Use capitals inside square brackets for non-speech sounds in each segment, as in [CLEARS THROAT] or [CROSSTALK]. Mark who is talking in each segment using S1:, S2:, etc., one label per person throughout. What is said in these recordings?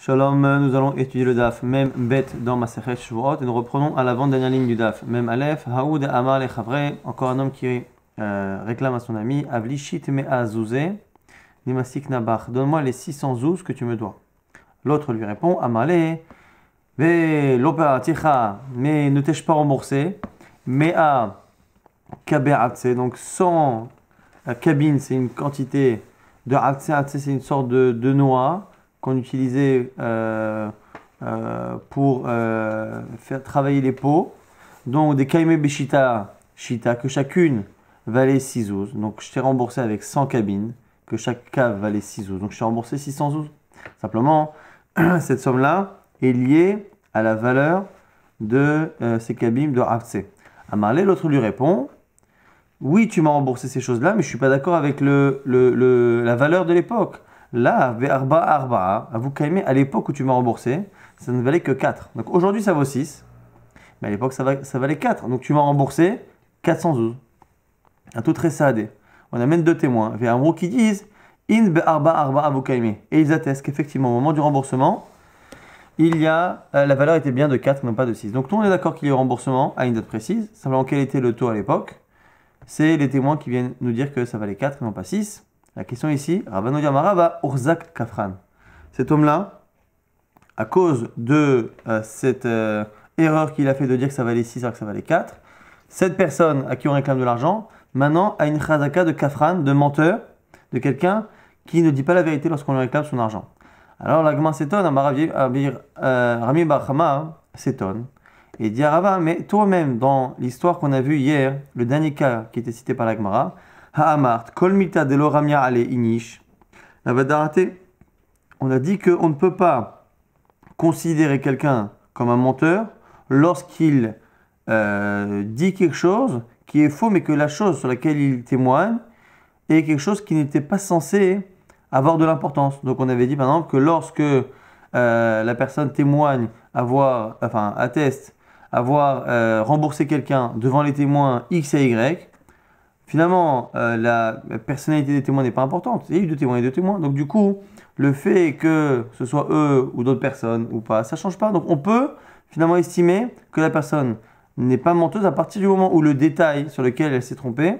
S1: Shalom, nous allons étudier le daf même bête dans ma Shavuot et nous reprenons à l'avant-dernière ligne du daf. Même Aleph, Haoud, et Chavré, encore un homme qui euh, réclame à son ami Avlishit Zouze, nimasik nabach, donne-moi les 600 zouz que tu me dois. L'autre lui répond Amale, ve lopa ticha, mais ne t'ai-je pas remboursé Mea kabe'atse, donc 100 cabines, c'est une quantité de atse, atse c'est une sorte de, de noix qu'on utilisait euh, euh, pour euh, faire travailler les pots Donc des kaime beshita, shita, que chacune valait 6 zouz. Donc je t'ai remboursé avec 100 cabines, que chaque cave valait 6 zouz. Donc je t'ai remboursé 600 zouz. Simplement, [CLEARS THROAT] cette somme-là est liée à la valeur de ces cabines de à Amarle l'autre lui répond Oui, tu m'as remboursé ces choses-là, mais je ne suis pas d'accord avec le, la valeur de l'époque. Là, Arba, à vous calmer, à l'époque où tu m'as remboursé, ça ne valait que 4. Donc aujourd'hui, ça vaut 6. Mais à l'époque, ça, valait 4. Donc tu m'as remboursé 412. Un taux très saadé. On amène deux témoins. Il un mot qui disent In Arba Arba calmer Et ils attestent qu'effectivement, au moment du remboursement, il y a, euh, la valeur était bien de 4, non pas de 6. Donc tout le monde est d'accord qu'il y a remboursement à une date précise. Simplement, quel était le taux à l'époque C'est les témoins qui viennent nous dire que ça valait 4, non pas 6. La question ici, Rabbanou Yamara va Urzak Kafran. Cet homme-là, à cause de euh, cette euh, erreur qu'il a faite de dire que ça valait 6 alors que ça valait 4, cette personne à qui on réclame de l'argent, maintenant a une chazaka de Kafran, de menteur, de quelqu'un qui ne dit pas la vérité lorsqu'on lui réclame son argent. Alors l'agma s'étonne, euh, Rami Barhama s'étonne et dit à mais toi-même, dans l'histoire qu'on a vue hier, le dernier cas qui était cité par l'agmara, on a dit qu'on ne peut pas considérer quelqu'un comme un menteur lorsqu'il euh, dit quelque chose qui est faux, mais que la chose sur laquelle il témoigne est quelque chose qui n'était pas censé avoir de l'importance. Donc on avait dit par exemple que lorsque euh, la personne témoigne avoir, enfin atteste avoir euh, remboursé quelqu'un devant les témoins X et Y, finalement, euh, la, personnalité des témoins n'est pas importante. Il y a eu deux témoins et deux témoins. Donc, du coup, le fait que ce soit eux ou d'autres personnes ou pas, ça ne change pas. Donc, on peut finalement estimer que la personne n'est pas menteuse à partir du moment où le détail sur lequel elle s'est trompée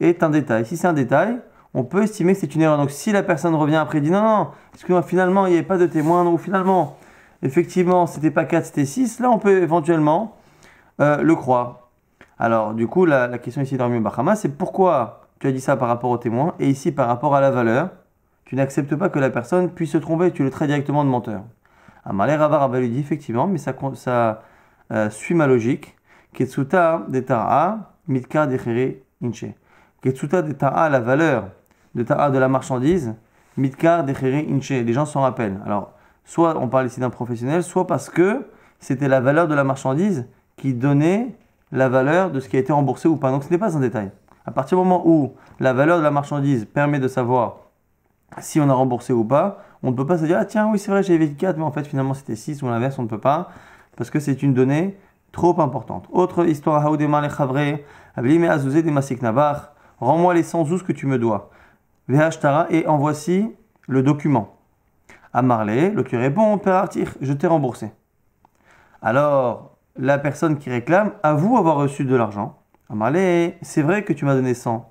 S1: est un détail. Si c'est un détail, on peut estimer que c'est une erreur. Donc, si la personne revient après et dit non, non, parce que finalement, il n'y avait pas de témoin, ou finalement, effectivement, c'était pas 4, c'était 6, là, on peut éventuellement euh, le croire. Alors, du coup, la, question ici d'Armio Bahama, c'est pourquoi tu as dit ça par rapport au témoin et ici par rapport à la valeur Tu n'acceptes pas que la personne puisse se tromper, tu le traites directement de menteur. Amalé Ravar lui dit effectivement, mais ça, euh, suit ma logique. Ketsuta de ta'a, Mitka de Inche. Ketsuta de ta'a, la valeur de ta'a de la marchandise, Mitka de Inche. Les gens s'en rappellent. Alors, soit on parle ici d'un professionnel, soit parce que c'était la valeur de la marchandise qui donnait la valeur de ce qui a été remboursé ou pas. Donc ce n'est pas un détail. À partir du moment où la valeur de la marchandise permet de savoir si on a remboursé ou pas, on ne peut pas se dire, ah tiens, oui, c'est vrai, j'ai évité 4, mais en fait, finalement, c'était 6 ou l'inverse, on ne peut pas, parce que c'est une donnée trop importante. Autre histoire, les Azouzé des rends-moi les 100 que tu me dois. Tara et en voici le document. À Marley, le curé, bon, Père je t'ai remboursé. Alors, la personne qui réclame avoue avoir reçu de l'argent. Amalé, c'est vrai que tu m'as donné 100.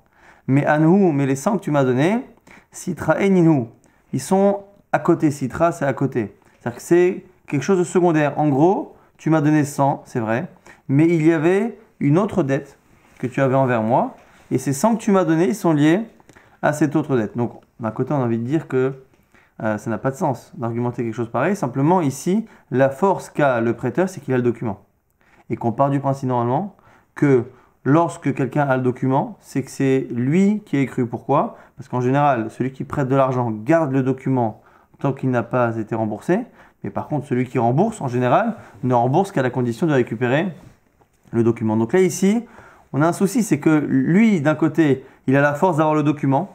S1: Mais nous, mais les 100 que tu m'as donné, Citra et Ninou, ils sont à côté. Citra, c'est à côté. C'est-à-dire que c'est quelque chose de secondaire. En gros, tu m'as donné 100, c'est vrai, mais il y avait une autre dette que tu avais envers moi, et ces 100 que tu m'as donné, ils sont liés à cette autre dette. Donc, d'un côté, on a envie de dire que euh, ça n'a pas de sens d'argumenter quelque chose pareil. Simplement, ici, la force qu'a le prêteur, c'est qu'il a le document et qu'on part du principe normalement que lorsque quelqu'un a le document, c'est que c'est lui qui a écrit. Pourquoi Parce qu'en général, celui qui prête de l'argent garde le document tant qu'il n'a pas été remboursé. Mais par contre, celui qui rembourse, en général, ne rembourse qu'à la condition de récupérer le document. Donc là, ici, on a un souci, c'est que lui, d'un côté, il a la force d'avoir le document.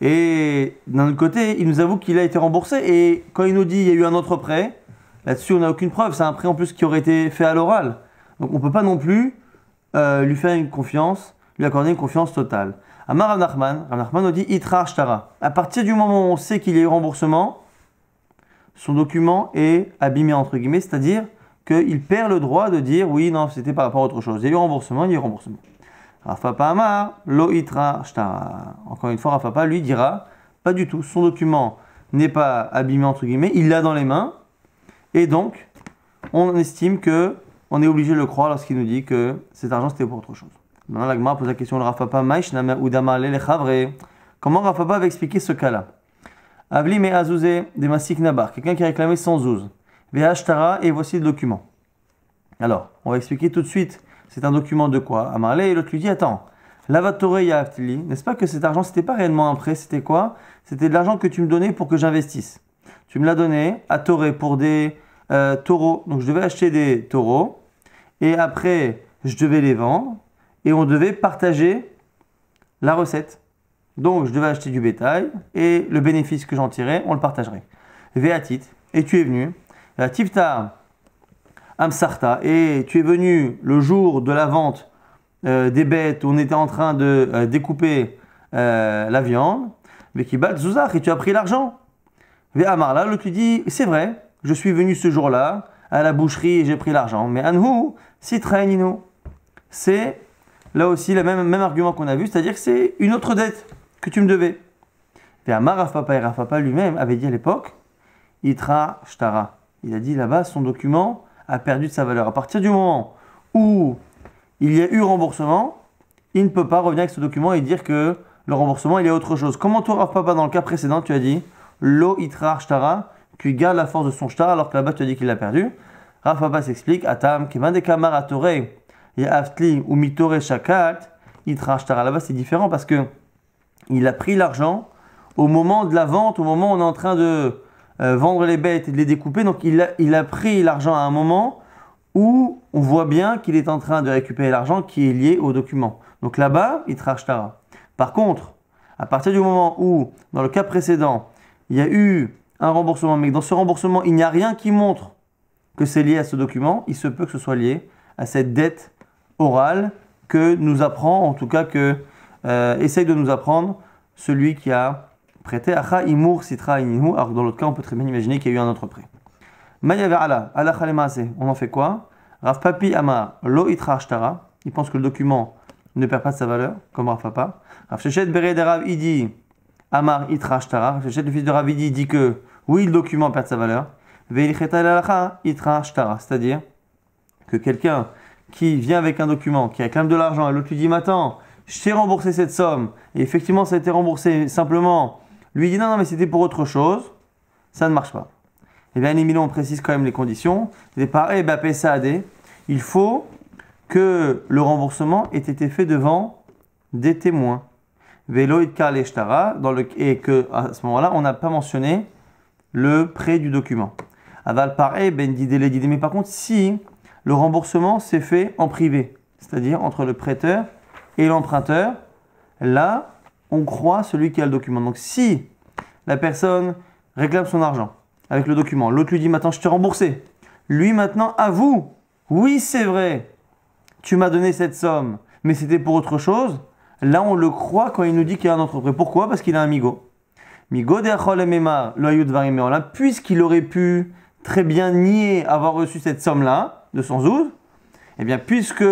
S1: Et d'un autre côté, il nous avoue qu'il a été remboursé. Et quand il nous dit qu'il y a eu un autre prêt, Là-dessus, on n'a aucune preuve. C'est un prêt en plus qui aurait été fait à l'oral. Donc on ne peut pas non plus euh, lui faire une confiance, lui accorder une confiance totale. Amar Ravnachman, Ravnachman nous dit Itra Ashtara. À partir du moment où on sait qu'il y a eu remboursement, son document est abîmé, entre guillemets, c'est-à-dire qu'il perd le droit de dire oui, non, c'était par rapport à autre chose. Il y a eu remboursement, il y a eu remboursement. Rafapa Amar, Lo Itra Ashtara. Encore une fois, Rafapa lui dira pas du tout, son document n'est pas abîmé, entre guillemets, il l'a dans les mains, et donc, on estime que est obligé de le croire lorsqu'il nous dit que cet argent c'était pour autre chose. Maintenant, l'Agma pose la question le Rafapa Comment Rafapa va expliquer ce cas-là Avli me azuze des nabar, quelqu'un qui réclamait sans zouz. tara et voici le document. Alors, on va expliquer tout de suite. C'est un document de quoi Amarle, et l'autre lui dit Attends, lavatore n'est-ce pas que cet argent c'était pas réellement un prêt, c'était quoi C'était de l'argent que tu me donnais pour que j'investisse tu me l'as donné à Toré pour des euh, taureaux. Donc je devais acheter des taureaux et après je devais les vendre et on devait partager la recette. Donc je devais acheter du bétail et le bénéfice que j'en tirais, on le partagerait. Veatit et tu es venu. Tifta Amsarta, et tu es venu le jour de la vente euh, des bêtes, on était en train de euh, découper la viande. mais qui Vekibal Zuzar et tu as pris l'argent. Ve'amarla, l'autre lui dit, c'est vrai, je suis venu ce jour-là à la boucherie et j'ai pris l'argent. Mais anhu, nino, c'est là aussi le même, même argument qu'on a vu, c'est-à-dire que c'est une autre dette que tu me devais. Ve'amar Papa et Papa lui-même avait dit à l'époque, itra shtara. Il a dit là-bas, son document a perdu de sa valeur. À partir du moment où il y a eu remboursement, il ne peut pas revenir avec ce document et dire que le remboursement, il y a autre chose. Comment toi, Rafa Papa, dans le cas précédent, tu as dit Lo itra qui garde la force de son shtara alors que là-bas as dit qu'il l'a perdu. Rafaba s'explique Atam, aftli ou mitore shakat, itra Là-bas c'est différent parce que il a pris l'argent au moment de la vente, au moment où on est en train de euh, vendre les bêtes et de les découper. Donc il a, il a pris l'argent à un moment où on voit bien qu'il est en train de récupérer l'argent qui est lié au document. Donc là-bas, il Par contre, à partir du moment où, dans le cas précédent, il y a eu un remboursement, mais dans ce remboursement, il n'y a rien qui montre que c'est lié à ce document, il se peut que ce soit lié à cette dette orale que nous apprend, en tout cas que euh, essaye de nous apprendre celui qui a prêté. Acha imur sitra alors dans l'autre cas, on peut très bien imaginer qu'il y a eu un autre prêt. on en fait quoi Papi lo il pense que le document ne perd pas de sa valeur, comme Rav Papa. Rav Shechet Bered Rav, il dit Amar Le fils de Ravidi dit que oui, le document perd sa valeur. C'est-à-dire que quelqu'un qui vient avec un document, qui réclame de l'argent, et l'autre lui dit attends, je t'ai remboursé cette somme, et effectivement ça a été remboursé simplement, lui dit Non, non, mais c'était pour autre chose, ça ne marche pas. Et eh bien, les on précise quand même les conditions. Et pareil, eh ben, il faut que le remboursement ait été fait devant des témoins. Velo dans le, et que à ce moment-là, on n'a pas mentionné le prêt du document. Aval pareil, ben mais par contre, si le remboursement s'est fait en privé, c'est-à-dire entre le prêteur et l'emprunteur, là, on croit celui qui a le document. Donc si la personne réclame son argent avec le document, l'autre lui dit maintenant je t'ai remboursé, lui maintenant à vous. oui c'est vrai, tu m'as donné cette somme, mais c'était pour autre chose, Là, on le croit quand il nous dit qu'il y a un prêt. Pourquoi Parce qu'il a un migo. Migo puisqu'il aurait pu très bien nier avoir reçu cette somme-là, de son Zouz, eh bien, puisque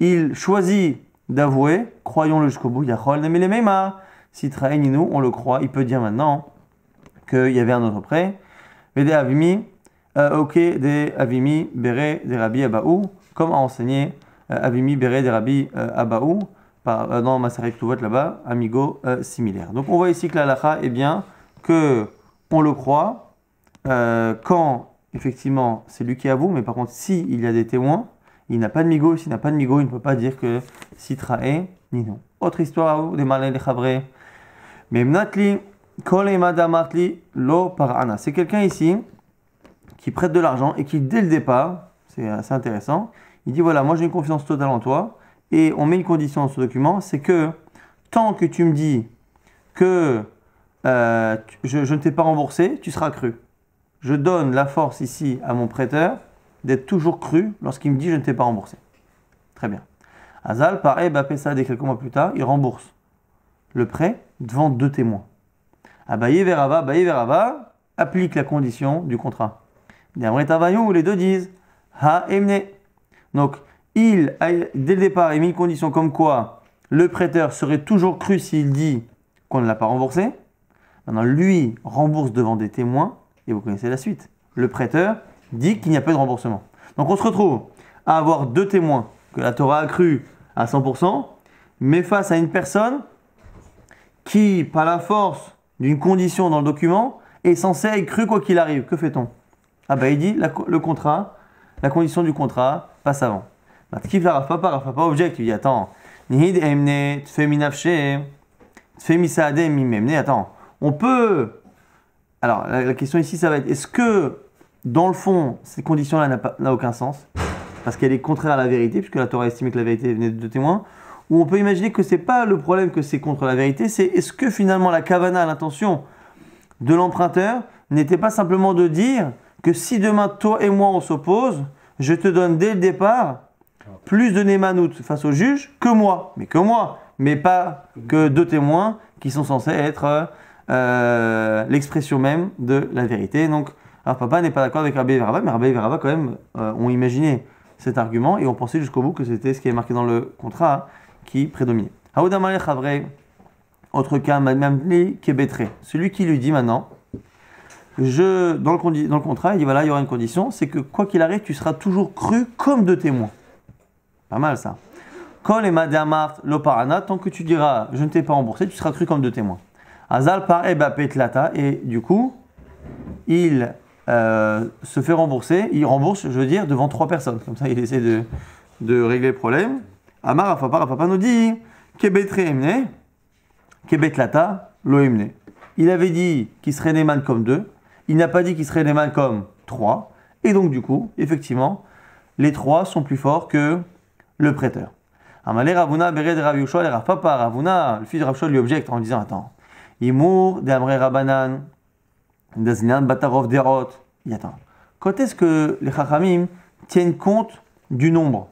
S1: il choisit d'avouer, croyons-le jusqu'au bout, Yachol Nemelemema. Si nous, on le croit, il peut dire maintenant qu'il y avait un autre prêt. Avimi, euh, Ok, de Avimi, Bere, de Abaou, comme a enseigné euh, Avimi, Bere, de Rabbi euh, Abaou par, euh, dans Masarik là-bas, Amigo euh, similaire. Donc on voit ici que l'alaha est eh bien que on le croit euh, quand effectivement c'est lui qui avoue, mais par contre si il y a des témoins, il n'a pas de migo, s'il n'a pas de migo, il ne peut pas dire que citra est ni non. Autre histoire des malins des Mais Mnatli, Martli, Lo Parana. C'est quelqu'un ici qui prête de l'argent et qui dès le départ, c'est assez intéressant, il dit voilà, moi j'ai une confiance totale en toi, et on met une condition dans ce document, c'est que tant que tu me dis que euh, je, ne t'ai pas remboursé, tu seras cru. Je donne la force ici à mon prêteur d'être toujours cru lorsqu'il me dit je ne t'ai pas remboursé. Très bien. Azal, pareil, ça dès quelques mois plus tard, il rembourse le prêt devant deux témoins. Abaye Verava, Abaye Verava applique la condition du contrat. où les deux disent Ha Emne. Donc, il a, dès le départ, mis une condition comme quoi le prêteur serait toujours cru s'il dit qu'on ne l'a pas remboursé. Maintenant, lui rembourse devant des témoins, et vous connaissez la suite. Le prêteur dit qu'il n'y a pas de remboursement. Donc on se retrouve à avoir deux témoins que la Torah a cru à 100%, mais face à une personne qui, par la force d'une condition dans le document, est censée être cru quoi qu'il arrive. Que fait-on Ah ben il dit le contrat, la condition du contrat passe avant. Matkif la pas pas objectif il dit attends, emne, attends, on peut. Alors la, question ici, ça va être est-ce que dans le fond, cette condition-là n'a aucun sens parce qu'elle est contraire à la vérité, puisque la Torah a estimé que la vérité venait de témoins, ou on peut imaginer que c'est pas le problème que c'est contre la vérité, c'est est-ce que finalement la kavana, l'intention de l'emprunteur n'était pas simplement de dire que si demain toi et moi on s'oppose, je te donne dès le départ plus de Némanout face au juge que moi, mais que moi, mais pas que deux témoins qui sont censés être euh, euh, l'expression même de la vérité. Donc, papa n'est pas d'accord avec Rabbi Verava, mais Rabbi quand même euh, ont imaginé cet argument et ont pensé jusqu'au bout que c'était ce qui est marqué dans le contrat qui prédominait. Haoudamale Chavre, autre cas, Mamli celui qui lui dit maintenant, dans, le, contrat, il dit voilà, il y aura une condition, c'est que quoi qu'il arrive, tu seras toujours cru comme deux témoins. » Pas mal ça. Quand et Loparana, tant que tu diras je ne t'ai pas remboursé, tu seras cru comme deux témoins. Azal par Ebapetlata, et du coup, il euh, se fait rembourser, il rembourse, je veux dire, devant trois personnes. Comme ça, il essaie de, de régler le problème. Amar papa papa nous dit Kebetre Kebetlata, Il avait dit qu'il serait néman comme deux, il n'a pas dit qu'il serait néman comme trois, et donc du coup, effectivement, les trois sont plus forts que le prêteur. Amalé Ravuna, Bered Rav le Rav le fils de Rav lui objecte en disant Attends, mour, Amre Rabanan, Dazinan, Batarov, Derot. Il attend. Quand est-ce que les Chachamim tiennent compte du nombre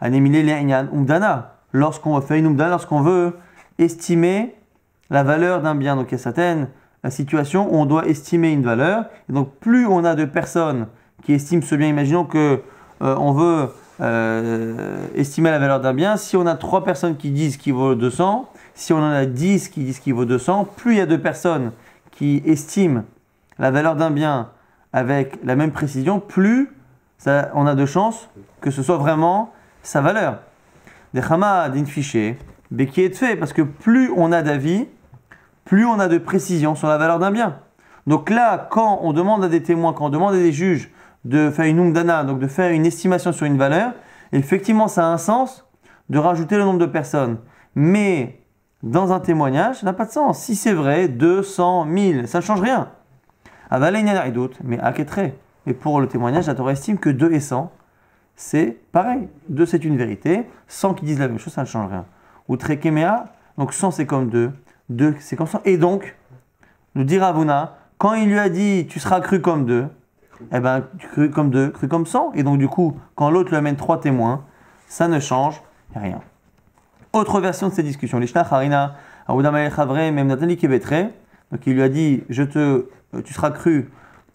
S1: Anemile Le'inyan, Umdana, lorsqu'on fait une Umdana, lorsqu'on veut estimer la valeur d'un bien. Donc il y a la euh, situation où on doit estimer une valeur. Et donc plus on a de personnes qui estiment ce bien, imaginons que euh, on veut euh, estimer la valeur d'un bien. Si on a trois personnes qui disent qu'il vaut 200, si on en a 10 qui disent qu'il vaut 200, plus il y a de personnes qui estiment la valeur d'un bien avec la même précision, plus on a de chances que ce soit vraiment sa valeur. Des hamas d'un mais qui est fait, parce que plus on a d'avis, plus on a de précision sur la valeur d'un bien. Donc là, quand on demande à des témoins, quand on demande à des juges de faire une umdana, donc de faire une estimation sur une valeur, effectivement, ça a un sens de rajouter le nombre de personnes. Mais dans un témoignage, ça n'a pas de sens. Si c'est vrai, 200, 1000, ça ne change rien. d'autres, mais aketré. Et pour le témoignage, la Torah estime que 2 et 100, c'est pareil. 2 c'est une vérité, 100 qui disent la même chose, ça ne change rien. Ou trekemea, donc 100 c'est comme 2, 2 c'est comme 100. Et donc, nous dit Ravuna, quand il lui a dit tu seras cru comme 2, eh ben, cru comme deux, cru comme 100. Et donc, du coup, quand l'autre lui amène trois témoins, ça ne change rien. Autre version de ces discussions. Harina, Donc, il lui a dit Je te, euh, Tu seras cru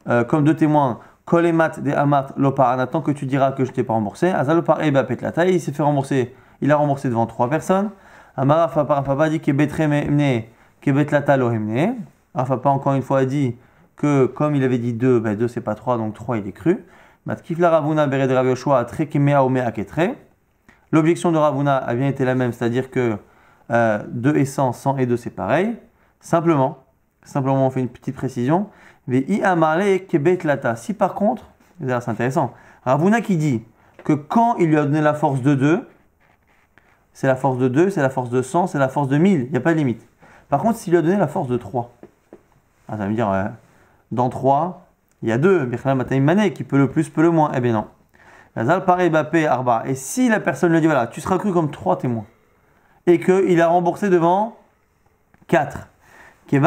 S1: euh, comme deux témoins. Kolemat de Amat Loparan, tant que tu diras que je ne t'ai pas remboursé. Azalopar Eba eh ben, Petlata, il s'est fait rembourser. Il a remboursé devant trois personnes. Amara Fapar Fapa dit Kebetre Mne, Kebetlata Lohemne. Fapa, encore une fois, a dit que comme il avait dit 2, 2 ben, c'est pas 3, donc 3 il est cru. L'objection de Ravuna a bien été la même, c'est-à-dire que 2 euh, et 100, 100 et 2 c'est pareil. Simplement, simplement on fait une petite précision. Si par contre, c'est intéressant, Ravuna qui dit que quand il lui a donné la force de 2, c'est la force de 2, c'est la force de 100, c'est la force de 1000, il n'y a pas de limite. Par contre, s'il lui a donné la force de 3, ah, ça veut dire, euh, dans 3, il y a 2. Qui peut le plus, peut le moins. Eh bien non. Arba. Et si la personne lui dit voilà, tu seras cru comme 3 témoins et qu'il a remboursé devant 4. À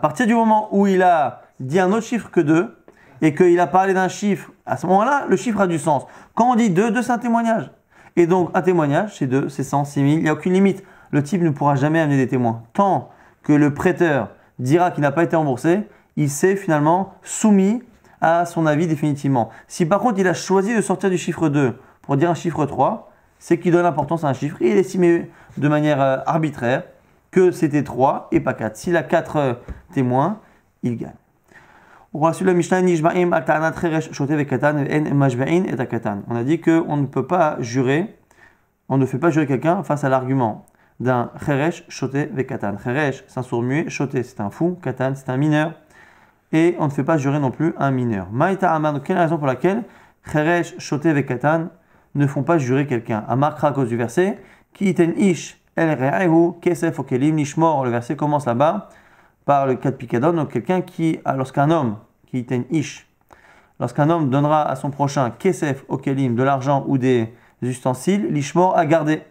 S1: partir du moment où il a dit un autre chiffre que 2 et qu'il a parlé d'un chiffre, à ce moment-là, le chiffre a du sens. Quand on dit 2, 2 c'est un témoignage. Et donc un témoignage, c'est 2, c'est 100, c'est il n'y a aucune limite. Le type ne pourra jamais amener des témoins. Tant que le prêteur dira qu'il n'a pas été remboursé, il s'est finalement soumis à son avis définitivement. Si par contre il a choisi de sortir du chiffre 2 pour dire un chiffre 3, c'est qu'il donne l'importance à un chiffre et il estimait de manière euh, arbitraire que c'était 3 et pas 4. S'il a 4 euh, témoins, il gagne. On a dit qu'on ne peut pas jurer, on ne fait pas jurer quelqu'un face à l'argument d'un Kheresh, Choté, Vekatan. katan. c'est un sourd Choté, c'est un fou, Katan, c'est un mineur. Et on ne fait pas jurer non plus un mineur. Maïta Aman, quelle est la raison pour laquelle chote Choté, Vekatan ne font pas jurer quelqu'un Amar à cause du verset, qui iten ish, el re'ehu, kesef okelim, lishmor. Le verset commence là-bas par le cas de Picadon, donc quelqu'un qui, lorsqu'un homme, qui iten ish, lorsqu'un homme donnera à son prochain, kesef okelim, de l'argent ou des ustensiles, l'ishmor à garder.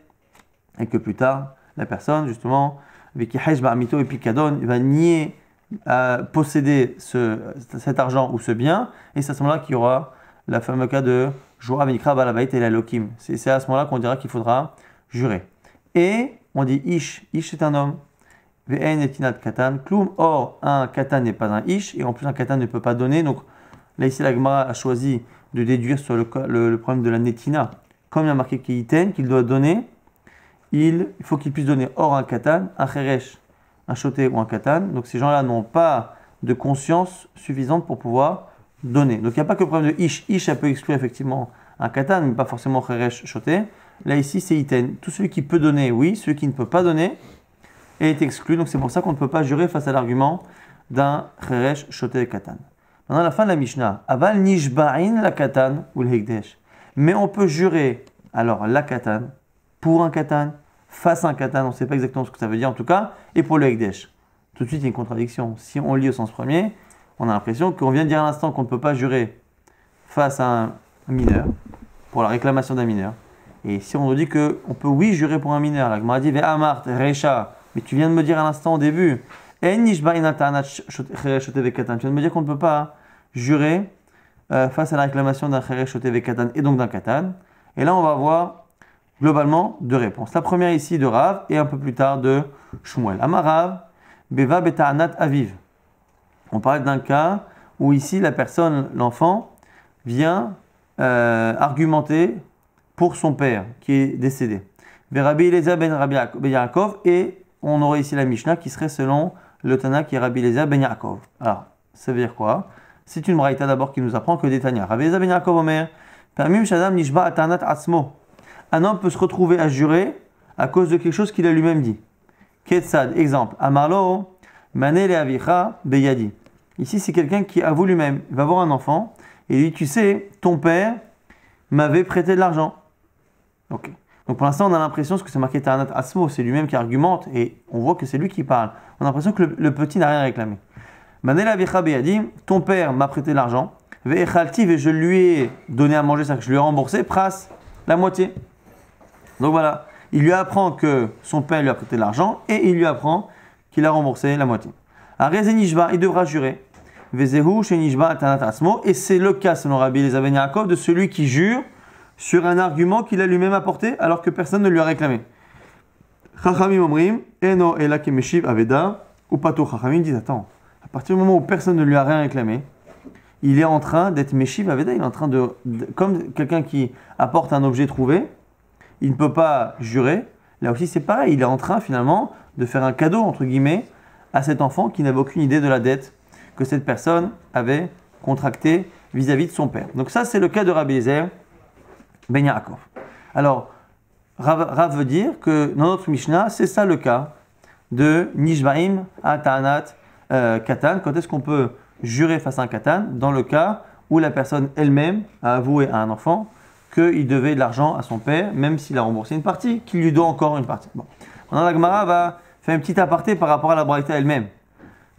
S1: Et que plus tard, la personne, justement, avec qui Mito et va nier à euh, posséder cet argent ou ce bien, et c'est à ce moment-là qu'il y aura la fameux cas de Joa ben et la Lokim. C'est à ce moment-là qu'on dira qu'il faudra jurer. Et on dit Ish, Ish est un homme. Vn et Katan, klum Or, un Katan n'est pas un Ish, et en plus, un Katan ne peut pas donner. Donc, là, ici, la a choisi de déduire sur le, problème de la Netina. Comme il a marqué qu'il doit donner, il, faut qu'il puisse donner or un katan, un cheresh, un shoté ou un katan. Donc ces gens-là n'ont pas de conscience suffisante pour pouvoir donner. Donc il n'y a pas que le problème de ish. Ish, elle peut exclure effectivement un katan, mais pas forcément cheresh, choté. Là ici, c'est iten. Tout celui qui peut donner, oui. Celui qui ne peut pas donner est exclu. Donc c'est pour ça qu'on ne peut pas jurer face à l'argument d'un cheresh, choté katan. Maintenant, la fin de la Mishnah, aval nishba'in la katan ou le Mais on peut jurer alors la katan pour un katan, face à un katan, on ne sait pas exactement ce que ça veut dire en tout cas, et pour le Hekdesh. Tout de suite, il y a une contradiction. Si on lit au sens premier, on a l'impression qu'on vient de dire à l'instant qu'on ne peut pas jurer face à un mineur, pour la réclamation d'un mineur. Et si on nous dit que on peut oui jurer pour un mineur, la Gemara dit Recha, mais tu viens de me dire à l'instant au début, tu viens de me dire qu'on ne peut pas jurer euh, face à la réclamation d'un Katan et donc d'un Katan. Et là, on va voir globalement deux réponses. La première ici de Rav et un peu plus tard de Shmuel. Amarav, Beva Anat Aviv. On parle d'un cas où ici la personne, l'enfant, vient euh, argumenter pour son père qui est décédé. Rabbi Eliza ben Rabbi ben Yaakov et on aurait ici la Mishnah qui serait selon le Tanakh qui est Rabbi ben Yaakov. Alors, ça veut dire quoi C'est une braïta d'abord qui nous apprend que des Tania. Rabbi Eliza ben Yaakov Omer, Permim Shadam Nishba Atanat Asmo un homme peut se retrouver à jurer à cause de quelque chose qu'il a lui-même dit. Ketsad, exemple, Amarlo, Manele Avicha, Beyadi. Ici, c'est quelqu'un qui avoue lui-même. Il va voir un enfant et il dit Tu sais, ton père m'avait prêté de l'argent. Ok. Donc pour l'instant, on a l'impression, que c'est marqué Tarnat Asmo, c'est lui-même qui argumente et on voit que c'est lui qui parle. On a l'impression que le, petit n'a rien réclamé. Manela Avicha, Beyadi, ton père m'a prêté de l'argent. active et je lui ai donné à manger, ça que je lui ai remboursé, pras, la moitié. Donc voilà, il lui apprend que son père lui a prêté l'argent et il lui apprend qu'il a remboursé la moitié. À il devra jurer. Vezehu, Et c'est le cas, selon Rabbi les de celui qui jure sur un argument qu'il a lui-même apporté alors que personne ne lui a réclamé. Chachamim Omrim, Eno meshiv Aveda, ou Pato Chachamim disent Attends, à partir du moment où personne ne lui a rien réclamé, il est en train d'être Meshiv Aveda, il est en train de comme quelqu'un qui apporte un objet trouvé, il ne peut pas jurer. Là aussi, c'est pareil. Il est en train finalement de faire un cadeau, entre guillemets, à cet enfant qui n'avait aucune idée de la dette que cette personne avait contractée vis-à-vis de son père. Donc ça, c'est le cas de Rabbi Ezer Ben Alors, Rav, veut dire que dans notre Mishnah, c'est ça le cas de Nishbaim Atanat euh, Katan. Quand est-ce qu'on peut jurer face à un Katan Dans le cas où la personne elle-même a avoué à un enfant qu'il devait de l'argent à son père, même s'il a remboursé une partie, qu'il lui doit encore une partie. Bon. Maintenant, la Gemara va faire un petit aparté par rapport à la Braïta elle-même.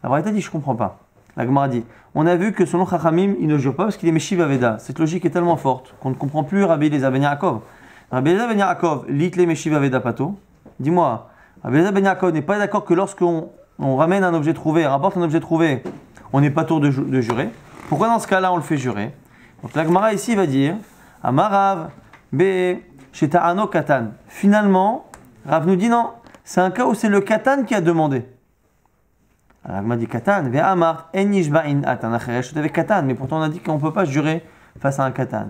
S1: La Braïta dit Je ne comprends pas. La Gemara dit On a vu que selon Chachamim, il ne jure pas parce qu'il est Meshiv Aveda Cette logique est tellement forte qu'on ne comprend plus Rabbi les Ben Yaakov. Rabbi les Ben Yaakov, lit les Meshiv Veda Pato. Dis-moi, Rabbi les Ben n'est pas d'accord que lorsqu'on ramène un objet trouvé, rapporte un objet trouvé, on n'est pas tour de, de jurer. Pourquoi dans ce cas-là on le fait jurer Donc la Gemara ici va dire Amarav, B, Katan. Finalement, Rav nous dit non, c'est un cas où c'est le Katan qui a demandé. Alors il m'a dit Katan, Enishba'in Atan, avec Katan, mais pourtant on a dit qu'on ne peut pas jurer face à un Katan.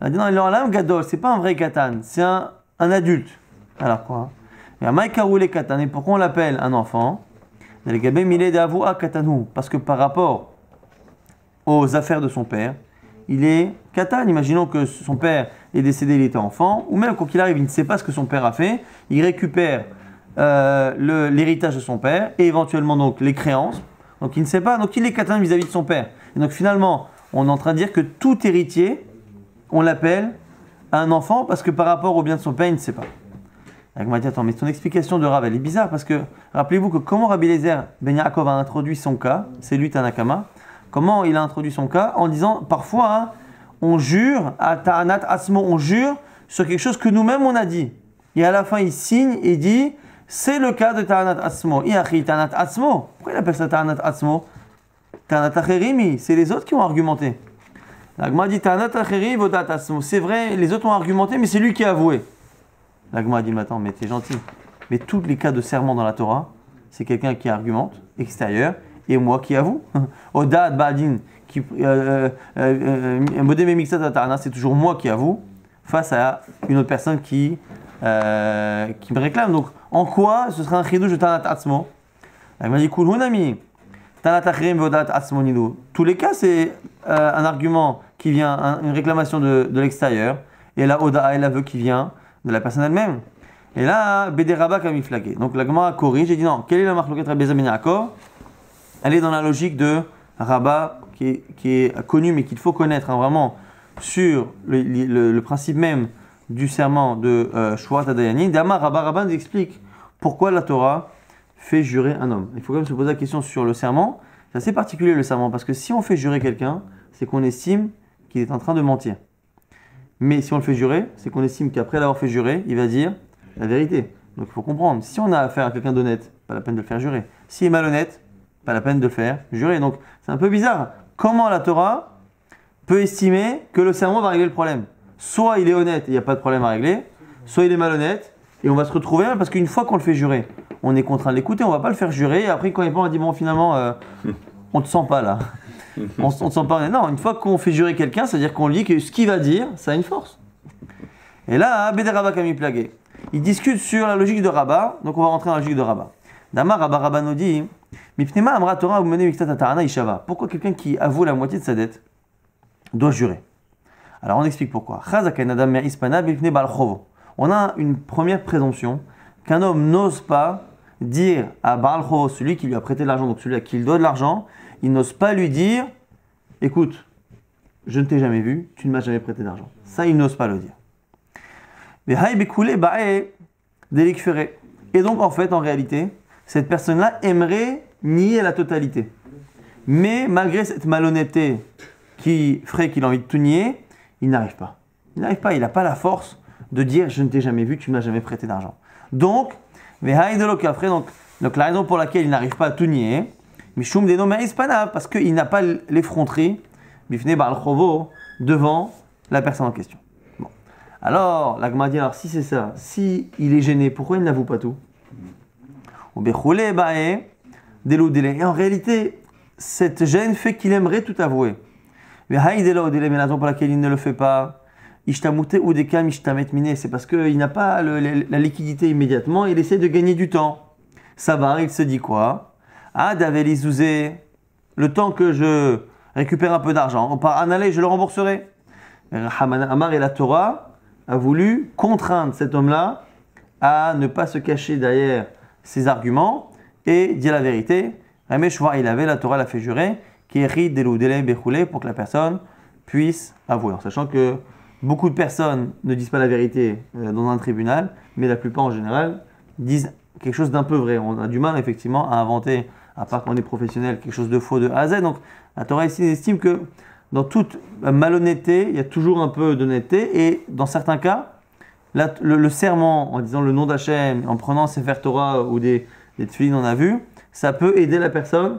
S1: Il a dit non, il Gadol, c'est pas un vrai Katan, c'est un, un, adulte. Alors quoi Ve'amaikaroule Katan, et pourquoi on l'appelle un enfant Parce que par rapport aux affaires de son père, il est katan. Imaginons que son père est décédé, il était enfant, ou même quand qu'il arrive, il ne sait pas ce que son père a fait, il récupère euh, l'héritage de son père et éventuellement donc les créances. Donc il ne sait pas, donc il est katan vis-à-vis de son père. Et donc finalement, on est en train de dire que tout héritier, on l'appelle un enfant parce que par rapport au bien de son père, il ne sait pas. Avec dit, attends, mais ton explication de Ravel est bizarre parce que rappelez-vous que comment Rabbi Lezer Ben a introduit son cas, c'est lui Tanakama, Comment il a introduit son cas En disant parfois, hein, on jure, à Ta'anat Asmo, on jure sur quelque chose que nous-mêmes on a dit. Et à la fin, il signe et dit c'est le cas de Ta'anat Asmo. Ta'anat Asmo. Pourquoi il appelle ça Ta'anat Asmo Ta'anat Acherimi, c'est les autres qui ont argumenté. L'agma dit Ta'anat Acherimi Vodat Asmo. C'est vrai, les autres ont argumenté, mais c'est lui qui a avoué. L'agma dit Attends, mais t'es gentil. Mais tous les cas de serment dans la Torah, c'est quelqu'un qui argumente, extérieur, et moi qui avoue. [LAUGHS] Oda Badin, qui euh, euh, euh, c'est toujours moi qui avoue face à une autre personne qui, qui me réclame. Donc, en quoi ce sera un chidouche de Tanat Atzmo Elle m'a dit t'en Tanat Achrim Vodat Atzmo Nidou. Tous les cas, c'est un argument qui vient, une réclamation de, de l'extérieur. Et là, Oda est l'aveu qui vient de la personne elle-même. Et là, Bederabak a mis flagué. Donc, la Gemara corrige et dit non, quelle est la marque entre à elle est dans la logique de Rabat, qui est, qui connu mais qu'il faut connaître hein, vraiment sur le, principe même du serment de euh, Shua Damar Dama Rabat explique pourquoi la Torah fait jurer un homme. Il faut quand même se poser la question sur le serment. C'est assez particulier le serment parce que si on fait jurer quelqu'un, c'est qu'on estime qu'il est en train de mentir. Mais si on le fait jurer, c'est qu'on estime qu'après l'avoir fait jurer, il va dire la vérité. Donc il faut comprendre. Si on a affaire à quelqu'un d'honnête, pas la peine de le faire jurer. S'il est malhonnête, pas la peine de le faire, jurer. Donc c'est un peu bizarre. Comment la Torah peut estimer que le serment va régler le problème Soit il est honnête il n'y a pas de problème à régler, soit il est malhonnête et on va se retrouver parce qu'une fois qu'on le fait jurer, on est contraint de l'écouter, on va pas le faire jurer. Et après, quand il pas, on dit bon, finalement, euh, on te sent pas là. [LAUGHS] on, ne te sent pas. Non, une fois qu'on fait jurer quelqu'un, c'est-à-dire qu'on lit que ce qu'il va dire, ça a une force. Et là, Bédé Rabat Camille Plagué, il discute sur la logique de Rabat, donc on va rentrer dans la logique de Rabat. Damar Rabba nous dit Mipnema Amra Ishava. Pourquoi quelqu'un qui avoue la moitié de sa dette doit jurer Alors on explique pourquoi. On a une première présomption qu'un homme n'ose pas dire à Baal celui qui lui a prêté de l'argent, donc celui à qui il doit de l'argent, il n'ose pas lui dire Écoute, je ne t'ai jamais vu, tu ne m'as jamais prêté d'argent. Ça, il n'ose pas le dire. Et donc, en fait, en réalité, cette personne-là aimerait nier la totalité. Mais malgré cette malhonnêteté qui ferait qu'il a envie de tout nier, il n'arrive pas. Il n'arrive pas, il n'a pas la force de dire je ne t'ai jamais vu, tu ne m'as jamais prêté d'argent. Donc, donc, donc la raison pour laquelle il n'arrive pas à tout nier, Mishum pas Hispana, parce qu'il n'a pas l'effronterie, Balchovo, devant la personne en question. Alors, la dit si c'est ça, si il est gêné, pourquoi il n'avoue pas tout et en réalité, cette gêne fait qu'il aimerait tout avouer. Mais la raison pour laquelle il ne le fait pas, ou c'est parce qu'il n'a pas la, liquidité immédiatement, il essaie de gagner du temps. Ça va, il se dit quoi Ah, le temps que je récupère un peu d'argent, On en aller je le rembourserai. Amar et la Torah a voulu contraindre cet homme-là à ne pas se cacher derrière ses arguments et dit la vérité. il avait la Torah l'a fait jurer, qui rit pour que la personne puisse avouer. sachant que beaucoup de personnes ne disent pas la vérité euh, dans un tribunal, mais la plupart en général disent quelque chose d'un peu vrai. On a du mal effectivement à inventer, à part qu'on est professionnel, quelque chose de faux de A à Z. Donc la Torah ici estime que dans toute malhonnêteté, il y a toujours un peu d'honnêteté et dans certains cas, le, serment en disant le nom d'Hachem, en prenant ses fer ou des, des on a vu, ça peut aider la personne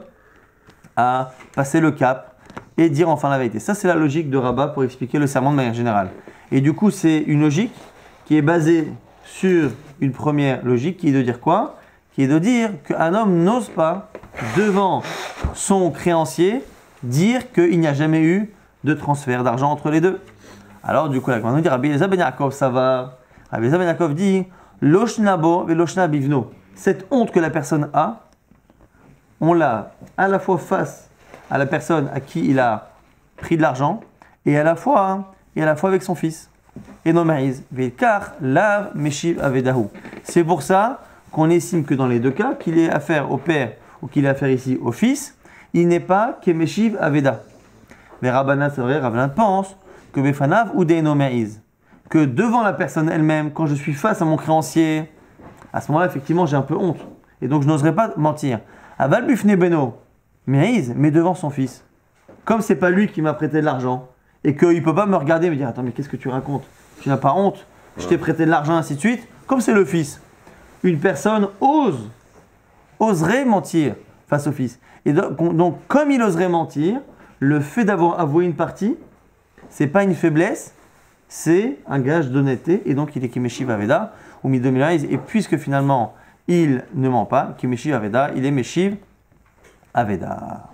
S1: à passer le cap et dire enfin la vérité. Ça, c'est la logique de Rabat pour expliquer le serment de manière générale. Et du coup, c'est une logique qui est basée sur une première logique qui est de dire quoi Qui est de dire qu'un homme n'ose pas, devant son créancier, dire qu'il n'y a jamais eu de transfert d'argent entre les deux. Alors, du coup, la commande dit Rabbi Eliezer ben ça va Rabbi ben dit Cette honte que la personne a, on l'a à la fois face à la personne à qui il a pris de l'argent et à la fois et à la fois avec son fils. Et avedahu. C'est pour ça qu'on estime que dans les deux cas, qu'il est affaire au père ou qu'il est affaire ici au fils, il n'est pas meshiv aveda. Mais Rabbanat, c'est vrai, pense que befanav ou que devant la personne elle-même, quand je suis face à mon créancier, à ce moment-là, effectivement, j'ai un peu honte. Et donc, je n'oserais pas mentir. à Bufne Beno, mais devant son fils. Comme c'est pas lui qui m'a prêté de l'argent, et qu'il ne peut pas me regarder et me dire Attends, mais qu'est-ce que tu racontes Tu n'as pas honte Je t'ai prêté de l'argent, ainsi de suite. Comme c'est le fils, une personne ose, oserait mentir face au fils. Et donc, donc comme il oserait mentir, le fait d'avoir avoué une partie, c'est pas une faiblesse, c'est un gage d'honnêteté, et donc il est Kimeshiv Aveda, ou Midomilaïs. et puisque finalement il ne ment pas, Kimeshiv Aveda, il est Meshiv Aveda.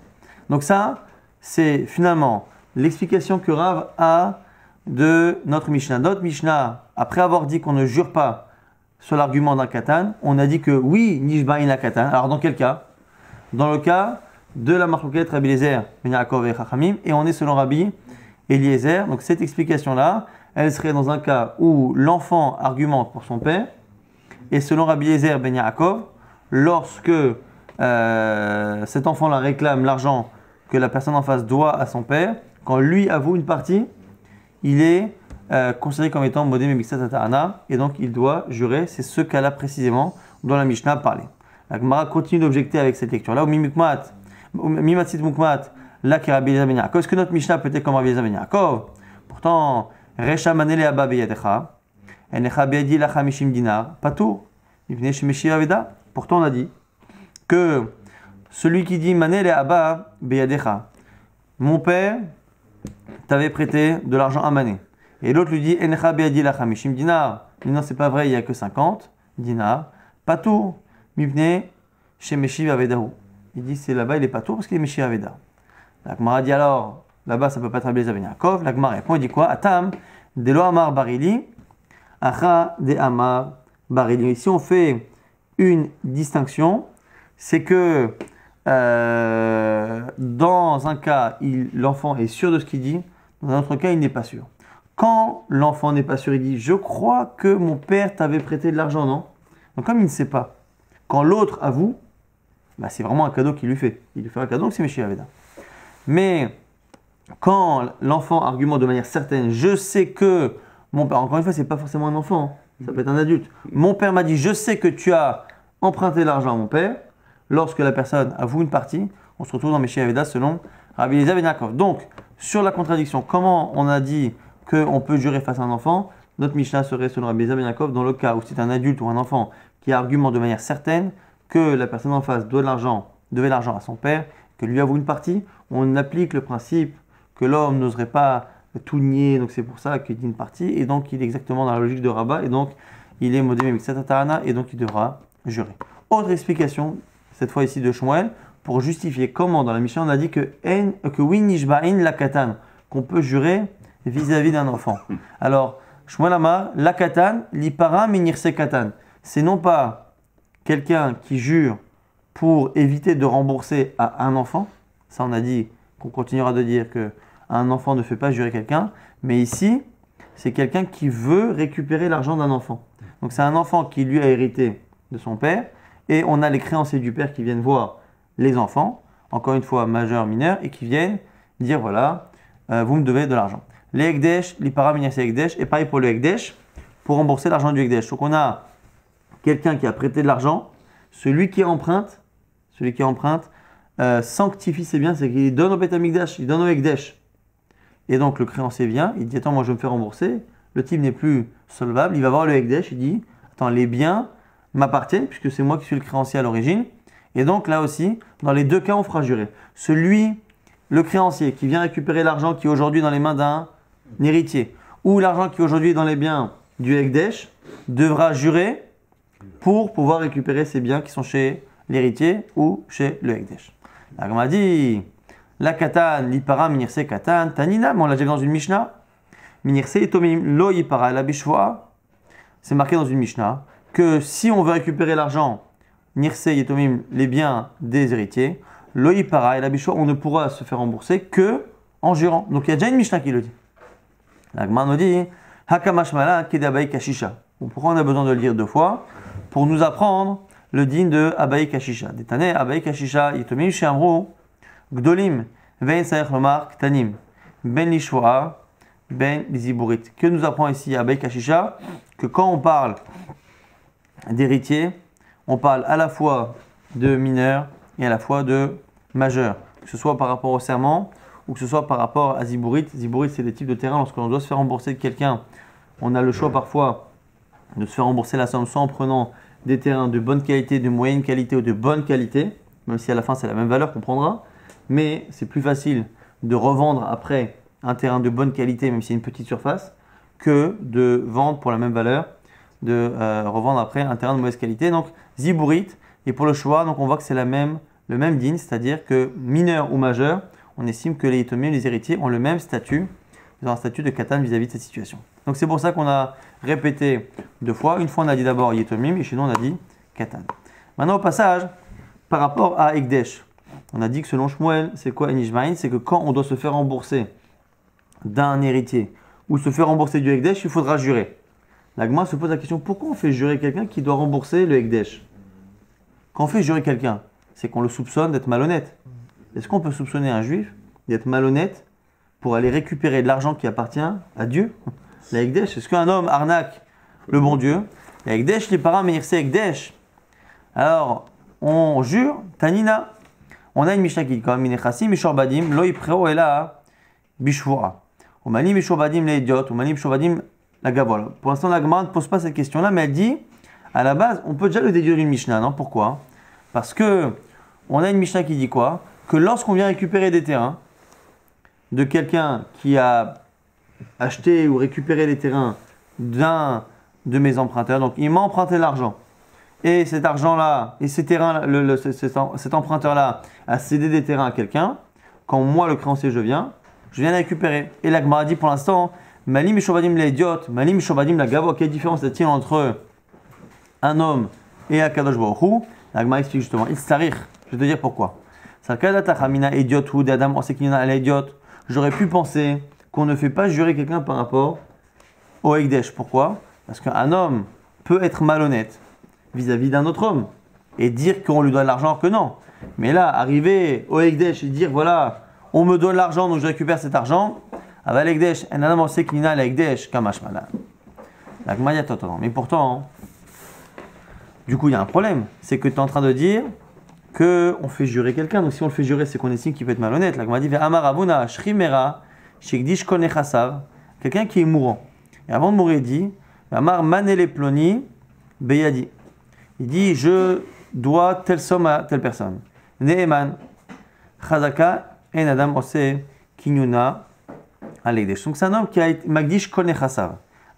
S1: Donc ça, c'est finalement l'explication que Rav a de notre Mishnah. Notre Mishnah, après avoir dit qu'on ne jure pas sur l'argument d'un katan, on a dit que oui, Nishbain la katan. Alors dans quel cas Dans le cas de la marloquette Rabbi Eliezer, ben et Chachamim, et on est selon Rabbi Eliezer. Donc cette explication-là, elle serait dans un cas où l'enfant argumente pour son père, et selon Rabbi Yezer Ben Yaakov, lorsque euh, cet enfant la réclame l'argent que la personne en face doit à son père, quand lui avoue une partie, il est euh, considéré comme étant modé et et donc il doit jurer. C'est ce cas-là précisément dont la Mishnah parlait. La Gemara continue d'objecter avec cette lecture-là. Mimatsit Mukmat, là qui Rabbi Yezer Ben Yaakov. Est-ce que notre Mishnah peut être comme Rabbi Yezer Ben Yaakov Pourtant, Recha manele abba beyadecha. Enecha beyadi la hamishim dinar. Patour. Yvne shemeshi aveda. Pourtant, on a dit que celui qui dit manele abba beyadecha. Mon père t'avait prêté de l'argent à Mané. Et l'autre lui dit Encha beyadi la hamishim dinar. Mais non, c'est pas vrai, il y a que 50 dinars. Patour. Mivne shemeshi veda. Il dit c'est là-bas, il est patou parce qu'il est meshi aveda. La dit alors Là-bas, ça ne peut pas être Rabbi ben Yaakov. La et répond, il dit quoi Atam, de amar barili, acha de amar barili. Ici, on fait une distinction. C'est que euh, dans un cas, l'enfant est sûr de ce qu'il dit. Dans un autre cas, il n'est pas sûr. Quand l'enfant n'est pas sûr, il dit Je crois que mon père t'avait prêté de l'argent, non Donc, comme il ne sait pas, quand l'autre avoue, bah, c'est vraiment un cadeau qu'il lui fait. Il lui fait un cadeau, c'est Veda. Mais quand l'enfant argumente de manière certaine, je sais que mon père, encore une fois, n'est pas forcément un enfant, hein. ça peut être un adulte. Mon père m'a dit, je sais que tu as emprunté l'argent à mon père. Lorsque la personne avoue une partie, on se retrouve dans mes Aveda selon Rabbi Benakov. Donc, sur la contradiction, comment on a dit qu'on peut jurer face à un enfant Notre Mishnah serait selon Rabbi Zabinakov, ben Benakov dans le cas où c'est un adulte ou un enfant qui argumente de manière certaine que la personne en face doit de l'argent, devait l'argent à son père, que lui avoue une partie. On applique le principe que l'homme n'oserait pas tout nier, donc c'est pour ça qu'il dit une partie, et donc il est exactement dans la logique de Rabat, et donc il est modé avec et donc il devra jurer. Autre explication, cette fois ici de Shmuel, pour justifier comment dans la mission on a dit que, en, la qu'on peut jurer vis-à-vis d'un enfant. Alors, Shmuel Amar, li Lipara Minirse katane, C'est non pas quelqu'un qui jure pour éviter de rembourser à un enfant, ça on a dit qu'on continuera de dire que un enfant ne fait pas jurer quelqu'un, mais ici, c'est quelqu'un qui veut récupérer l'argent d'un enfant. Donc c'est un enfant qui lui a hérité de son père, et on a les créanciers du père qui viennent voir les enfants, encore une fois majeurs, mineurs, et qui viennent dire voilà, euh, vous me devez de l'argent. Les Ekdesh, l'Iparaminasi Ekdesh, et pareil pour le Ekdesh, pour rembourser l'argent du Ekdesh. Donc on a quelqu'un qui a prêté de l'argent, celui qui emprunte, celui qui emprunte, euh, sanctifie ses biens, c'est qu'il donne au Betamikdash, il donne au Ekdesh. Et donc le créancier vient, il dit Attends, moi je me faire rembourser. Le type n'est plus solvable. Il va voir le Hekdesh, il dit Attends, les biens m'appartiennent, puisque c'est moi qui suis le créancier à l'origine. Et donc là aussi, dans les deux cas, on fera jurer. Celui, le créancier, qui vient récupérer l'argent qui est aujourd'hui dans les mains d'un héritier, ou l'argent qui est aujourd'hui dans les biens du Hekdesh, devra jurer pour pouvoir récupérer ses biens qui sont chez l'héritier ou chez le Hekdesh. Alors on m'a dit. La katan, l'ipara, minirse katan, tanina. Mais on l'a déjà vu dans une Mishnah. Minirse itomim lo ipara, la bishwa. C'est marqué dans une Mishnah que si on veut récupérer l'argent, nirse itomim les biens des héritiers, lo ipara et la bishwa, on ne pourra se faire rembourser que en jurant. Donc il y a déjà une Mishnah qui le dit. L'agma nous dit Hakamashmala kedabai kashisha. Pourquoi on a besoin de le lire deux fois Pour nous apprendre le digne de Abai Kashisha. Détané, Abai Kashisha, itomim Shamru, Gdolim, Ben le Ktanim, Ben Lishua, Ben Ziburit. Que nous apprend ici à Kachisha Que quand on parle d'héritier, on parle à la fois de mineur et à la fois de majeur. Que ce soit par rapport au serment ou que ce soit par rapport à Ziburit. Ziburit, c'est des types de terrain lorsque l'on doit se faire rembourser de quelqu'un. On a le choix parfois de se faire rembourser la somme soit en prenant des terrains de bonne qualité, de moyenne qualité ou de bonne qualité, même si à la fin c'est la même valeur qu'on prendra, mais c'est plus facile de revendre après un terrain de bonne qualité, même si c'est une petite surface, que de vendre pour la même valeur, de euh, revendre après un terrain de mauvaise qualité. Donc Ziburit, et pour le choix, donc on voit que c'est le même din, c'est-à-dire que mineur ou majeur, on estime que les et les héritiers, ont le même statut, ils ont un statut de katan vis-à-vis de cette situation. Donc c'est pour ça qu'on a répété deux fois. Une fois on a dit d'abord yitomim et chez nous on a dit katan. Maintenant au passage, par rapport à Ekdesh, on a dit que selon Shmuel, c'est quoi Nishmaïn C'est que quand on doit se faire rembourser d'un héritier ou se faire rembourser du Hekdesh, il faudra jurer. L'Agma se pose la question pourquoi on fait jurer quelqu'un qui doit rembourser le Hekdesh Quand on fait jurer quelqu'un, c'est qu'on le soupçonne d'être malhonnête. Est-ce qu'on peut soupçonner un juif d'être malhonnête pour aller récupérer de l'argent qui appartient à Dieu Le [LAUGHS] Hekdesh Est-ce qu'un homme arnaque le bon Dieu Le Hekdesh, les parents, mais c'est Hekdesh. Alors, on jure, Tanina, on a une Mishnah qui dit quand même, Minechassim, Mishorbadim, Loipreo, Ela, Bishvura. Omani, Mishorbadim, les idiotes, Mishorbadim, la Pour l'instant, la Gemara ne pose pas cette question-là, mais elle dit, à la base, on peut déjà le déduire d'une Mishnah, non Pourquoi Parce que on a une Mishnah qui dit quoi Que lorsqu'on vient récupérer des terrains de quelqu'un qui a acheté ou récupéré les terrains d'un de mes emprunteurs, donc il m'a emprunté l'argent et cet argent-là, et ces terrains, le, cet emprunteur-là a cédé des terrains à quelqu'un, quand moi, le créancier, je viens, je viens les récupérer. Et la dit pour l'instant, Malim Shobadim l'idiote, Malim Shobadim la Gavo, quelle différence y a-t-il entre un homme et un Baruchou La Gemara explique justement, il starir, je vais te dire pourquoi. J'aurais pu penser qu'on ne fait pas jurer quelqu'un par rapport au Ekdesh. Pourquoi Parce qu'un homme peut être malhonnête vis-à-vis d'un autre homme et dire qu'on lui donne l'argent que non. Mais là, arriver au Ekdesh et dire voilà, on me donne l'argent donc je récupère cet argent, ah bah, mais pourtant, hein, du coup, il y a un problème. C'est que tu es en train de dire qu'on fait jurer quelqu'un. Donc, si on le fait jurer, c'est qu'on estime qu'il peut être malhonnête. Quelqu'un qui est mourant. Et avant de mourir, il dit Amar manele ploni beyadi. Il dit Je dois telle somme à telle personne. Chazaka, En Ose, Kinyuna, Donc c'est un homme qui a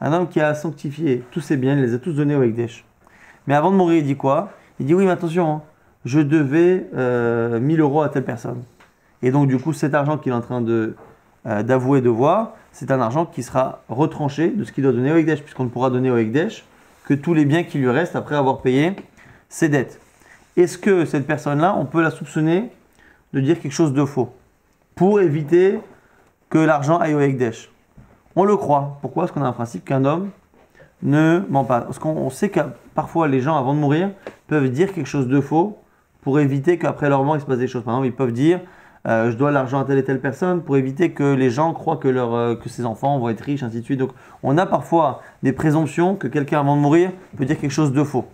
S1: Un homme qui a sanctifié tous ses biens, il les a tous donnés au Ekdesh. Mais avant de mourir, il dit quoi Il dit Oui, mais attention, hein, je devais 1000 euh, euros à telle personne. Et donc, du coup, cet argent qu'il est en train de, euh, d'avouer d'avouer devoir, c'est un argent qui sera retranché de ce qu'il doit donner au Ekdesh, puisqu'on ne pourra donner au Ekdesh que tous les biens qui lui restent après avoir payé ses dettes. Est-ce que cette personne-là, on peut la soupçonner de dire quelque chose de faux pour éviter que l'argent aille au Ekdesh On le croit. Pourquoi Parce qu'on a un principe qu'un homme ne ment pas. Parce qu'on sait que parfois les gens, avant de mourir, peuvent dire quelque chose de faux pour éviter qu'après leur mort, il se passe des choses. Par exemple, ils peuvent dire euh, je dois l'argent à telle et telle personne pour éviter que les gens croient que, leur, euh, que ses enfants vont être riches, ainsi de suite. Donc on a parfois des présomptions que quelqu'un avant de mourir peut dire quelque chose de faux.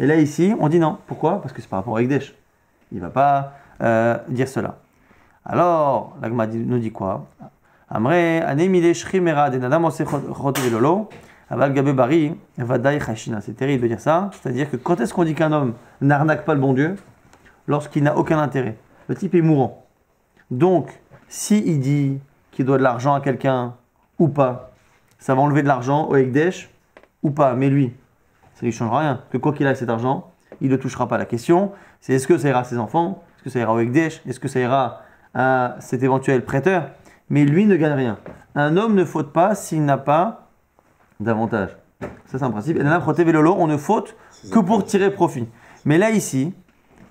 S1: Et là ici, on dit non. Pourquoi Parce que c'est par rapport à Igdesh. Il ne va pas euh, dire cela. Alors, l'Agma nous dit quoi C'est terrible de dire ça. C'est-à-dire que quand est-ce qu'on dit qu'un homme n'arnaque pas le bon Dieu Lorsqu'il n'a aucun intérêt. Le type est mourant. Donc, si il dit qu'il doit de l'argent à quelqu'un ou pas, ça va enlever de l'argent au Ekdesh ou pas. Mais lui, ça ne changera rien. Que quoi qu'il ait cet argent, il ne touchera pas. La question, c'est est-ce que ça ira à ses enfants Est-ce que ça ira au Ekdesh Est-ce que ça ira à cet éventuel prêteur Mais lui ne gagne rien. Un homme ne faute pas s'il n'a pas d'avantage. Ça, c'est un principe. Et là, on ne faute que pour tirer profit. Mais là, ici,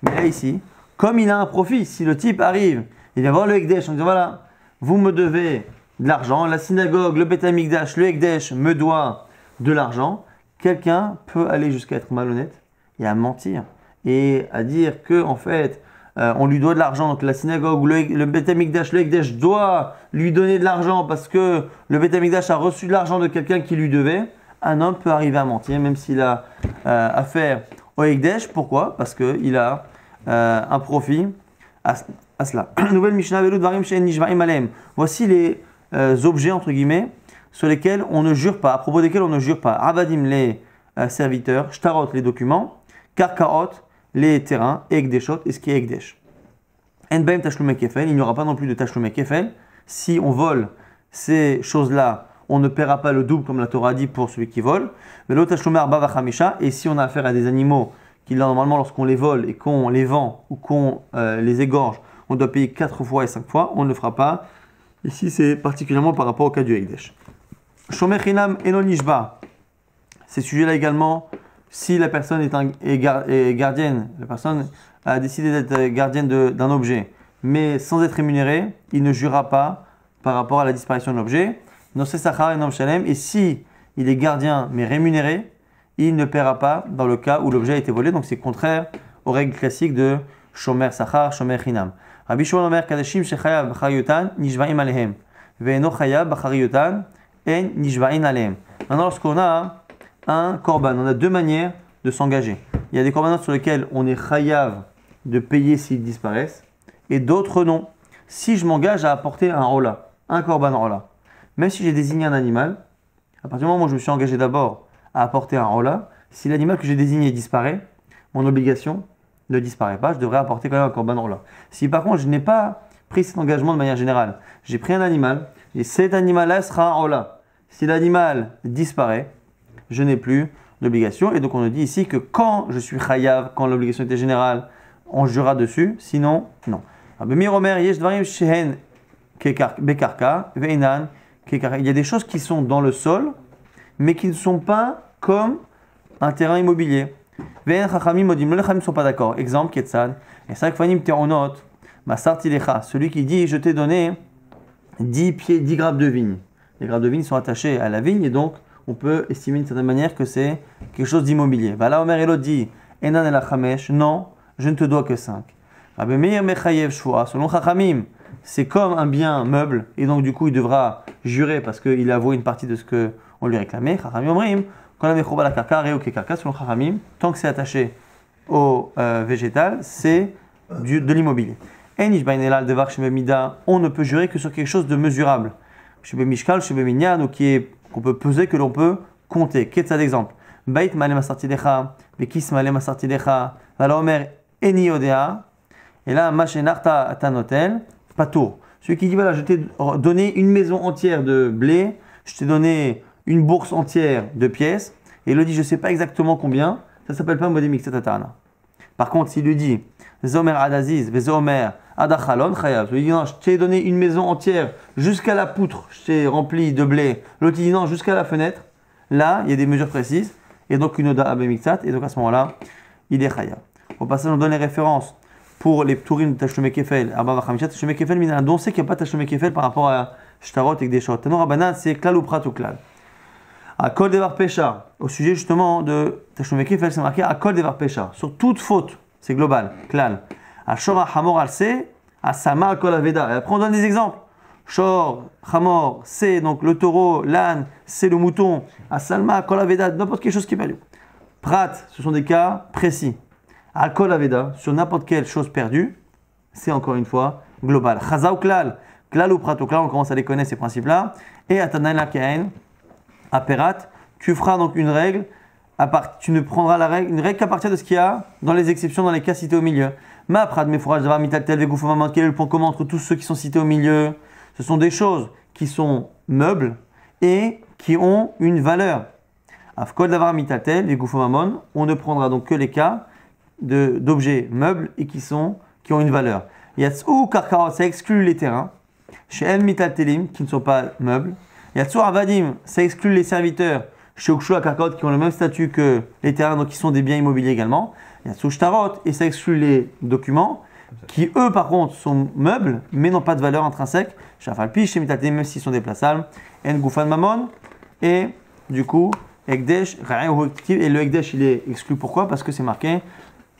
S1: mais là, ici, comme il a un profit, si le type arrive il vient voir le Ekdesh en disant voilà, vous me devez de l'argent, la synagogue, le Betamikdash, le Ekdesh me doit de l'argent. Quelqu'un peut aller jusqu'à être malhonnête et à mentir et à dire que en fait euh, on lui doit de l'argent, donc la synagogue, le, le le Hekdesh doit lui donner de l'argent parce que le Betamikdash a reçu de l'argent de quelqu'un qui lui devait. Un homme peut arriver à mentir même s'il a euh, affaire au Ekdesh. Pourquoi Parce qu'il a euh, un profit à, cela. [CLEARS THROAT] Nouvelle Mishnah, Voici les euh, objets, entre guillemets, sur lesquels on ne jure pas, à propos desquels on ne jure pas. Abadim, les euh, serviteurs, Shtarot, les documents, Karkaot, les terrains, Ekdeshot, et ce qui est Ekdesh. Enbaim Tashlumek il n'y aura pas non plus de Tashlumek Kefel. Si on vole ces choses-là, on ne paiera pas le double comme la Torah dit pour celui qui vole. Mais l'autre et si on a affaire à des animaux qui, normalement, lorsqu'on les vole et qu'on les vend ou qu'on euh, les égorge, on doit payer 4 fois et 5 fois, on ne le fera pas. Ici, c'est particulièrement par rapport au cas du Heikdesh. Shomer Hinam nishba » Ces sujets-là également, si la personne est, gardienne, la personne a décidé d'être gardienne d'un objet, mais sans être rémunéré, il ne jurera pas par rapport à la disparition de l'objet. Et si il est gardien mais rémunéré, il ne paiera pas dans le cas où l'objet a été volé. Donc c'est contraire aux règles classiques de Shomer Sachar, Shomer Hinam. Maintenant, lorsqu'on a un korban, on a deux manières de s'engager. Il y a des corbanes sur lesquels on est chayav de payer s'ils disparaissent, et d'autres non. Si je m'engage à apporter un rola, un korban rola, même si j'ai désigné un animal, à partir du moment où je me suis engagé d'abord à apporter un rola, si l'animal que j'ai désigné disparaît, mon obligation, ne disparaît pas, je devrais apporter quand même un corban là. Si par contre je n'ai pas pris cet engagement de manière générale, j'ai pris un animal et cet animal-là sera un ola. Si l'animal disparaît, je n'ai plus d'obligation. Et donc on nous dit ici que quand je suis chayav, quand l'obligation était générale, on jura dessus, sinon non. Ah, ben, Il y a des choses qui sont dans le sol, mais qui ne sont pas comme un terrain immobilier. Ve'en chachamim modim. Les chachamim ne sont pas d'accord. Exemple, Ketzad. Et Celui qui dit, je t'ai donné 10 pieds, 10 grappes de vigne. Les grappes de vigne sont attachées à la vigne et donc on peut estimer d'une certaine manière que c'est quelque chose d'immobilier. Voilà, Omer Elot dit, non, je ne te dois que 5. choix. selon Chachamim, c'est comme un bien meuble, et donc du coup il devra jurer parce qu'il avoue une partie de ce que on lui réclamait. Chachamim Omrim, quand on a la kaka, reo kaka, selon Charamim, tant que c'est attaché au euh, végétal, c'est de l'immobilier. On ne peut jurer que sur quelque chose de mesurable. Mishkal, ou qui est qu'on peut peser, que l'on peut compter. Qu'est-ce que d'exemple Bait malem bekis malem asartidecha, omer eni odea, et là, machenarta atanotel, patour. Celui qui dit voilà, je t'ai donné une maison entière de blé, je t'ai donné une bourse entière de pièces et il lui dit je ne sais pas exactement combien, ça s'appelle pas modémique, c'est Par contre, s'il lui dit Zomer Adaziz, Adachalon il dit non, je t'ai donné une maison entière jusqu'à la poutre, je t'ai rempli de blé, l'autre dit non, jusqu'à la fenêtre, là, il y a des mesures précises, et donc une Oda et donc à ce moment-là, il est Khayab Au passage, on donne les références pour les tourines de Tachemé Kefel, Abba Vachamichat, Kefel, mais il y a c'est qu'il n'y a pas Tachemé Kefel par rapport à Shtarot et Gdeshot. Tanon c'est Klal ou ou Klal à Kol Devar Pesha, au sujet justement de Tachonvekif, elle à Kol Devar Pesha, sur toute faute, c'est global, klal. À Shor Hamor al Se, à Sama Kol Aveda. Et après on donne des exemples. Shor, Hamor, c'est donc le taureau, l'âne, c'est le mouton, à Salma, Kol n'importe quelle chose qui est perdue. Prat, ce sont des cas précis. À Kol Aveda, sur n'importe quelle chose perdue, c'est encore une fois global. Chaza ou klal, klal ou prat ou klal, on commence à les connaître ces principes-là. Et à Tanaïla Kain, Aperat, tu feras donc une règle, à tu ne prendras la règle, une règle qu'à partir de ce qu'il y a dans les exceptions, dans les cas cités au milieu. Ma prad, mes fourrages d'avoir mitatel, mamon, quel est le point commun entre tous ceux qui sont cités au milieu Ce sont des choses qui sont meubles et qui ont une valeur. Afkod d'avoir mitatel, mamon, on ne prendra donc que les cas d'objets meubles et qui, sont, qui ont une valeur. Yatsou Karkaro, ça exclut les terrains. Chez El mitatelim, qui ne sont pas meubles. Yatsur Avadim, ça exclut les serviteurs chez à qui ont le même statut que les terrains, donc qui sont des biens immobiliers également. Yatsur Shtarot, et ça exclut les documents qui, eux, par contre, sont meubles, mais n'ont pas de valeur intrinsèque. Shafalpi, chez même s'ils sont déplaçables. Ngoufan Mamon, et du coup, Ekdesh, et le Ekdesh, il est exclu. Pourquoi Parce que c'est marqué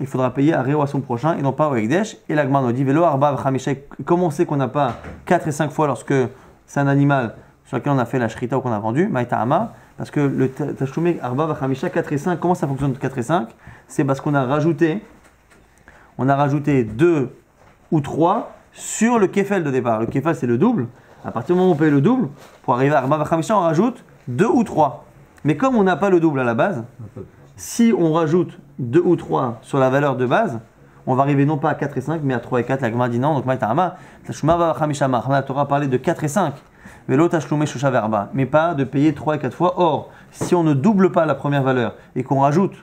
S1: il faudra payer à Réo à son prochain et non pas au Ekdesh. Et l'Agman nous dit Velo, Comment on sait qu'on n'a pas 4 et 5 fois lorsque c'est un animal laquelle on a fait la shrita ou qu'on a vendu, Maïta'ama, parce que le Tashumé Arba Vachamisha 4 et 5, comment ça fonctionne 4 et 5 C'est parce qu'on a rajouté, on a rajouté 2 ou 3 sur le kefel de départ. Le kefel c'est le double. À partir du moment où on paye le double, pour arriver à Arba Vachamisha, on rajoute 2 ou 3. Mais comme on n'a pas le double à la base, si on rajoute 2 ou 3 sur la valeur de base, on va arriver non pas à 4 et 5, mais à 3 et 4. La Gemara dit non, donc Maïta'ama, Tashumé Arba Vachamisha, la Torah a parlé de 4 et 5 mais pas de payer 3 et 4 fois. Or, si on ne double pas la première valeur et qu'on rajoute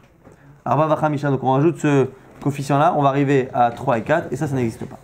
S1: donc on rajoute ce coefficient-là, on va arriver à 3 et 4, et ça, ça n'existe pas.